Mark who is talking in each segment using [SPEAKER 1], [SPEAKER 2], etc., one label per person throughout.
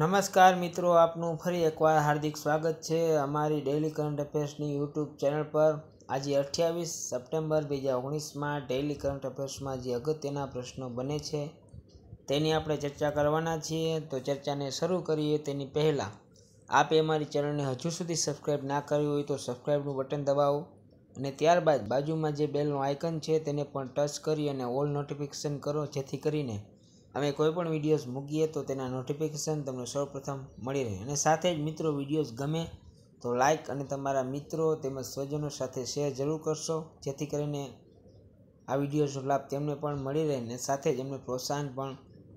[SPEAKER 1] નમસ્કાર મિત્રો આપનું ફરી એકવાર હાર્દિક સ્વાગત છે અમારી ડેઇલી કરંટ અફેર્સની યુટ્યુબ ચેનલ પર આજે અઠ્યાવીસ સપ્ટેમ્બર બે હજાર ઓગણીસમાં ડેઇલી કરંટ અફેર્સમાં જે અગત્યના પ્રશ્નો બને છે તેની આપણે ચર્ચા કરવાના છીએ તો ચર્ચાને શરૂ કરીએ તેની પહેલાં આપે અમારી ચેનલને હજુ સુધી સબસ્ક્રાઈબ ના કરી હોય તો સબસ્ક્રાઈબનું બટન દબાવો અને ત્યારબાદ બાજુમાં જે બેલનું આઇકન છે તેને પણ ટચ કરી અને ઓલ નોટિફિકેશન કરો જેથી કરીને અમે કોઈ પણ વિડીયોઝ મૂકીએ તો તેના નોટિફિકેશન તમને સૌપ્રથમ મળી રહે અને સાથે જ મિત્રો વિડીયોઝ ગમે તો લાઇક અને તમારા મિત્રો તેમજ સ્વજનો સાથે શેર જરૂર કરશો જેથી કરીને આ વિડીયોઝનો લાભ તેમને પણ મળી રહે અને સાથે જ એમને પ્રોત્સાહન પણ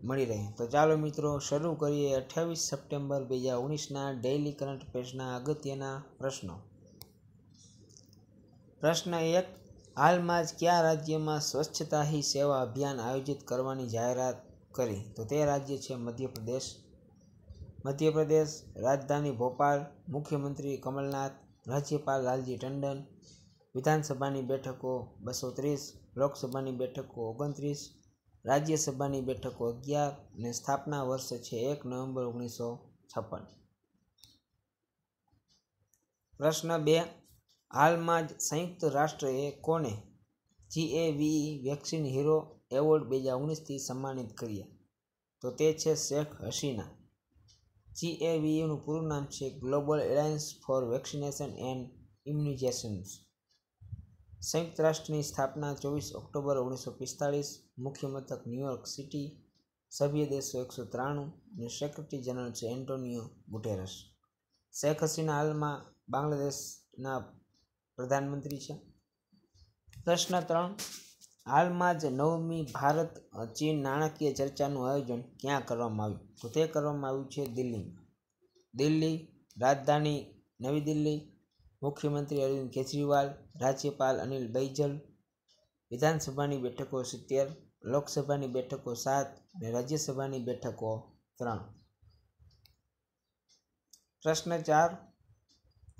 [SPEAKER 1] મળી રહે તો ચાલો મિત્રો શરૂ કરીએ અઠ્ઠાવીસ સપ્ટેમ્બર બે હજાર ઓગણીસના ડેઇલી કરંટ અફેર્સના અગત્યના પ્રશ્નો પ્રશ્ન એક હાલમાં જ કયા રાજ્યમાં સ્વચ્છતા હી સેવા અભિયાન આયોજિત કરવાની જાહેરાત કરી તો તે રાજ્ય છે મધ્યપ્રદેશ મધ્યપ્રદેશ રાજધાની ભોપાલ મુખ્યમંત્રી કમલનાથ રાજ્યપાલ લાલજી ટંડન વિધાનસભાની બેઠકો બસો ત્રીસ લોકસભાની બેઠકો ઓગણત્રીસ રાજ્યસભાની બેઠકો અગિયાર અને સ્થાપના વર્ષ છે એક નવેમ્બર ઓગણીસો છપ્પન પ્રશ્ન બે હાલમાં જ સંયુક્ત રાષ્ટ્રએ કોને જીએવી વેક્સિન હીરો એવોર્ડ બે હજાર ઓગણીસથી સન્માનિત કર્યા તો તે છે શેખ હસીના જીએવીયુનું પૂરું નામ છે global alliance for vaccination and immunisations સંયુક્ત રાષ્ટ્રની સ્થાપના ચોવીસ ઓક્ટોબર ઓગણીસો પિસ્તાળીસ મુખ્ય મથક ન્યુયોર્ક સિટી સભ્ય દેશો એકસો ત્રાણું અને સેક્રેટરી જનરલ છે એન્ટોનિયો ગુટેરસ શેખ હસીના હાલમાં બાંગ્લાદેશના પ્રધાનમંત્રી છે પ્રશ્ન ત્રણ હાલમાં જ નવમી ભારત ચીન નાણાકીય ચર્ચાનું આયોજન ક્યાં કરવામાં આવ્યું તો તે કરવામાં આવ્યું છે દિલ્હીમાં દિલ્હી રાજધાની નવી દિલ્હી મુખ્યમંત્રી અરવિંદ કેજરીવાલ રાજ્યપાલ અનિલ બૈજલ વિધાનસભાની બેઠકો સિત્તેર લોકસભાની બેઠકો સાત અને રાજ્યસભાની બેઠકો ત્રણ પ્રશ્ન ચાર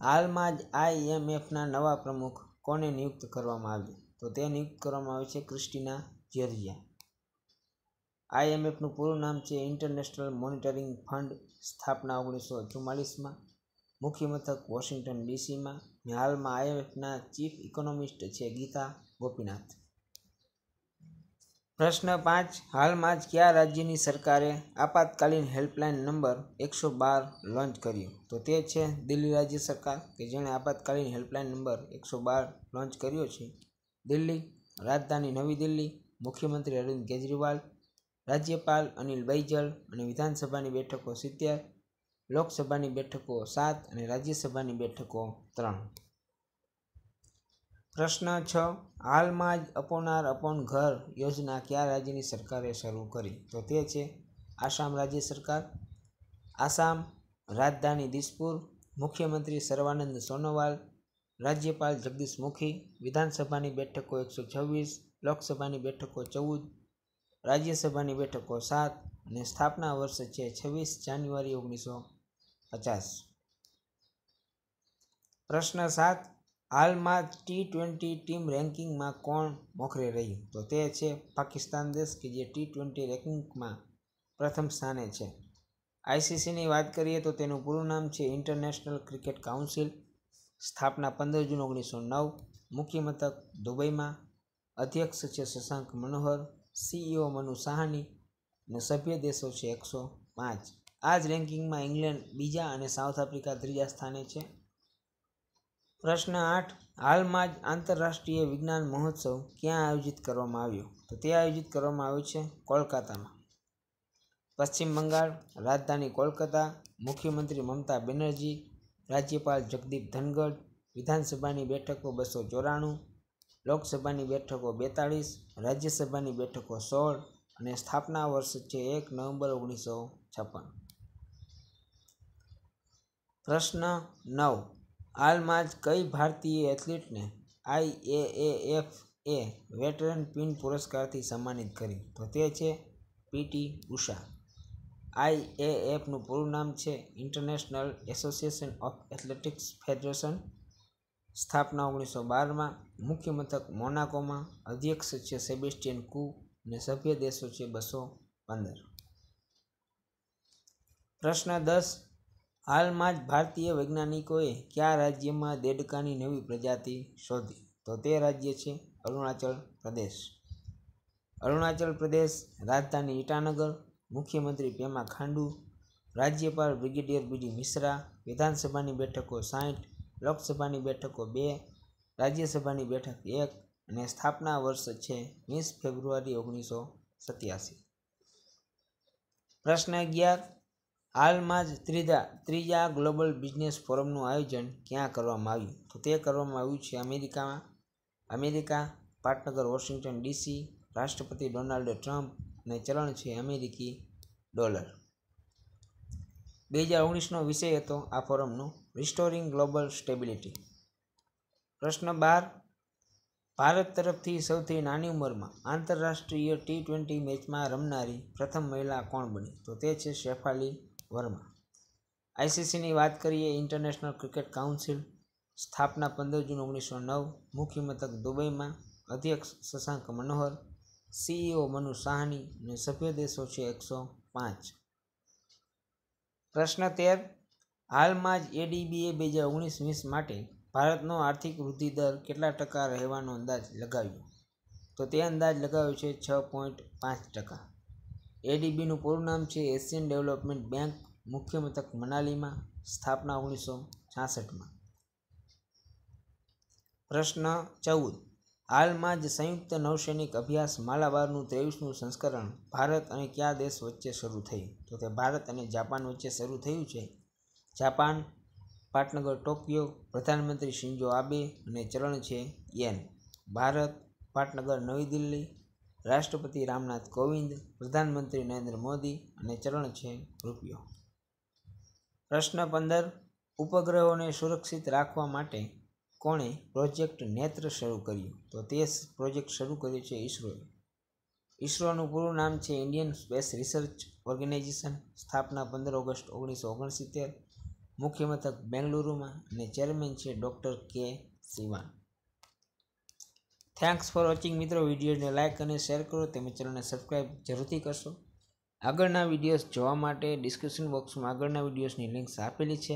[SPEAKER 1] હાલમાં જ આઈએમએફના નવા પ્રમુખ કોને નિયુક્ત કરવામાં આવ્યું તો તે નિયુક્ત કરવામાં આવે છે ક્રિસ્ટિના જેર્જિયા આઈએમએફનું પૂરું નામ છે ઇન્ટરનેશનલ મોનિટરિંગ ફંડ સ્થાપના ઓગણીસો ચુમ્માલીસમાં મુખ્ય મથક વોશિંગ્ટન ડીસીમાં અને હાલમાં આઈએમએફના ચીફ ઇકોનોમિસ્ટ છે ગીતા ગોપીનાથ પ્રશ્ન પાંચ હાલમાં જ કયા રાજ્યની સરકારે આપાતકાલીન હેલ્પલાઇન નંબર એકસો બાર લોન્ચ કર્યો તો તે છે દિલ્હી રાજ્ય સરકાર કે જેણે આપાતકાલીન હેલ્પલાઇન નંબર એકસો બાર લોન્ચ કર્યો છે દિલ્હી રાજધાની નવી દિલ્હી મુખ્યમંત્રી અરવિંદ કેજરીવાલ રાજ્યપાલ અનિલ બૈજલ અને વિધાનસભાની બેઠકો સિત્તેર લોકસભાની બેઠકો સાત અને રાજ્યસભાની બેઠકો ત્રણ પ્રશ્ન છ હાલમાં જ અપોનાર અપોન ઘર યોજના કયા રાજ્યની સરકારે શરૂ કરી તો તે છે આસામ રાજ્ય સરકાર આસામ રાજધાની દિસપુર મુખ્યમંત્રી સર્વાનંદ સોનોવાલ રાજ્યપાલ જગદીશ મુખી વિધાનસભાની બેઠકો એકસો છવ્વીસ લોકસભાની બેઠકો ચૌદ રાજ્યસભાની બેઠકો સાત અને સ્થાપના વર્ષ છે છવ્વીસ જાન્યુઆરી ઓગણીસો પચાસ પ્રશ્ન સાત હાલમાં ટી ટ્વેન્ટી ટીમ રેન્કિંગમાં કોણ મોખરે રહ્યું તો તે છે પાકિસ્તાન દેશ કે જે ટી ટ્વેન્ટી રેન્કિંગમાં પ્રથમ સ્થાને છે આઈસીસીની વાત કરીએ તો તેનું પૂરું નામ છે ઇન્ટરનેશનલ ક્રિકેટ કાઉન્સિલ સ્થાપના પંદર જૂન ઓગણીસો નવ મુખ્ય મથક દુબઈમાં અધ્યક્ષ છે શશાંક મનોહર સીઈઓ મનુ સાહાની અને સભ્ય દેશો છે એકસો પાંચ આ જ રેન્કિંગમાં ઇંગ્લેન્ડ બીજા અને સાઉથ આફ્રિકા ત્રીજા સ્થાને છે પ્રશ્ન આઠ હાલમાં જ આંતરરાષ્ટ્રીય વિજ્ઞાન મહોત્સવ ક્યાં આયોજિત કરવામાં આવ્યો તો તે આયોજિત કરવામાં આવ્યો છે કોલકાતામાં પશ્ચિમ બંગાળ રાજધાની કોલકાતા મુખ્યમંત્રી મમતા બેનર્જી રાજ્યપાલ જગદીપ ધનગઢ વિધાનસભાની બેઠકો બસો ચોરાણું લોકસભાની બેઠકો બેતાળીસ રાજ્યસભાની બેઠકો સોળ અને સ્થાપના વર્ષ છે એક નવેમ્બર ઓગણીસો છપ્પન પ્રશ્ન નવ હાલમાં જ કઈ ભારતીય એથ્લીટને આઈએએએફ એ વેટરન પિન પુરસ્કારથી સન્માનિત કરી તો તે છે પીટી ઉષા આઈએએફનું પૂરું નામ છે international association of athletics federation સ્થાપના ઓગણીસો બારમાં મુખ્ય મથક મોનાકોમાં અધ્યક્ષ છે સેબેસ્ટિયન કુ અને સભ્ય દેશો છે બસો પંદર પ્રશ્ન દસ હાલમાં જ ભારતીય વૈજ્ઞાનિકોએ કયા રાજ્યમાં દેડકાની નવી પ્રજાતિ શોધી તો તે રાજ્ય છે અરુણાચલ પ્રદેશ અરુણાચલ પ્રદેશ રાજધાની ઈટાનગર મુખ્યમંત્રી પેમા ખાંડુ રાજ્યપાલ બ્રિગેડિયર બીડી મિશ્રા વિધાનસભાની બેઠકો સાઠ લોકસભાની બેઠકો બે રાજ્યસભાની બેઠક એક અને સ્થાપના વર્ષ છે વીસ ફેબ્રુઆરી ઓગણીસો સત્યાસી પ્રશ્ન અગિયાર હાલમાં જ ત્રીજા ત્રીજા ગ્લોબલ બિઝનેસ ફોરમનું આયોજન ક્યાં કરવામાં આવ્યું તો તે કરવામાં આવ્યું છે અમેરિકામાં અમેરિકા પાટનગર વોશિંગ્ટન ડીસી રાષ્ટ્રપતિ ડોનાલ્ડ ટ્રમ્પ અને ચલણ છે અમેરિકી ડોલર બે હજાર ઓગણીસનો વિષય હતો આ ફોરમનો રિસ્ટોરિંગ ગ્લોબલ સ્ટેબિલિટી પ્રશ્ન બાર ભારત તરફથી સૌથી નાની ઉંમરમાં આંતરરાષ્ટ્રીય ટી ટ્વેન્ટી મેચમાં રમનારી પ્રથમ મહિલા કોણ બની તો તે છે શેફાલી વર્મા આઈસીસીની વાત કરીએ ઇન્ટરનેશનલ ક્રિકેટ કાઉન્સિલ સ્થાપના પંદર જૂન ઓગણીસો નવ મુખ્ય મથક દુબઈમાં અધ્યક્ષ શશાંક મનોહર સીઈઓ મનુ સાહની અને સભ્ય દેશો છે એકસો પાંચ પ્રશ્ન તેર હાલમાં જ એડીબીએ બે હજાર ઓગણીસ વીસ માટે ભારતનો આર્થિક વૃદ્ધિ દર કેટલા ટકા રહેવાનો અંદાજ લગાવ્યો તો તે અંદાજ લગાવ્યો છે છ પોઈન્ટ પાંચ ટકા એડીબીનું પૂરું નામ છે એશિયન ડેવલપમેન્ટ બેંક મુખ્ય મથક મનાલીમાં સ્થાપના ઓગણીસો છાસઠમાં પ્રશ્ન ચૌદ હાલમાં જ સંયુક્ત નૌસૈનિક અભ્યાસ માલાબારનું ત્રેવીસનું સંસ્કરણ ભારત અને કયા દેશ વચ્ચે શરૂ થયું તો તે ભારત અને જાપાન વચ્ચે શરૂ થયું છે જાપાન પાટનગર ટોક્યો પ્રધાનમંત્રી શિંજો આબે અને ચરણ છે યેન ભારત પાટનગર નવી દિલ્હી રાષ્ટ્રપતિ રામનાથ કોવિંદ પ્રધાનમંત્રી નરેન્દ્ર મોદી અને ચરણ છે રૂપિયો પ્રશ્ન પંદર ઉપગ્રહોને સુરક્ષિત રાખવા માટે કોણે પ્રોજેક્ટ નેત્ર શરૂ કર્યું તો તે પ્રોજેક્ટ શરૂ કર્યું છે ઈસરોએ ઈસરોનું પૂરું નામ છે ઇન્ડિયન સ્પેસ રિસર્ચ ઓર્ગેનાઇઝેશન સ્થાપના પંદર ઓગસ્ટ ઓગણીસો ઓગણસિત્તેર મુખ્ય મથક બેંગલુરુમાં અને ચેરમેન છે ડૉક્ટર કે સિવાન થેન્ક્સ ફોર વોચિંગ મિત્રો વિડીયોને લાઇક અને શેર કરો તેમજ ચેનલને સબસ્ક્રાઈબ જરૂરથી કરશો આગળના વિડીયોઝ જોવા માટે ડિસ્ક્રિપ્શન બોક્સમાં આગળના વિડીયોઝની લિંક્સ આપેલી છે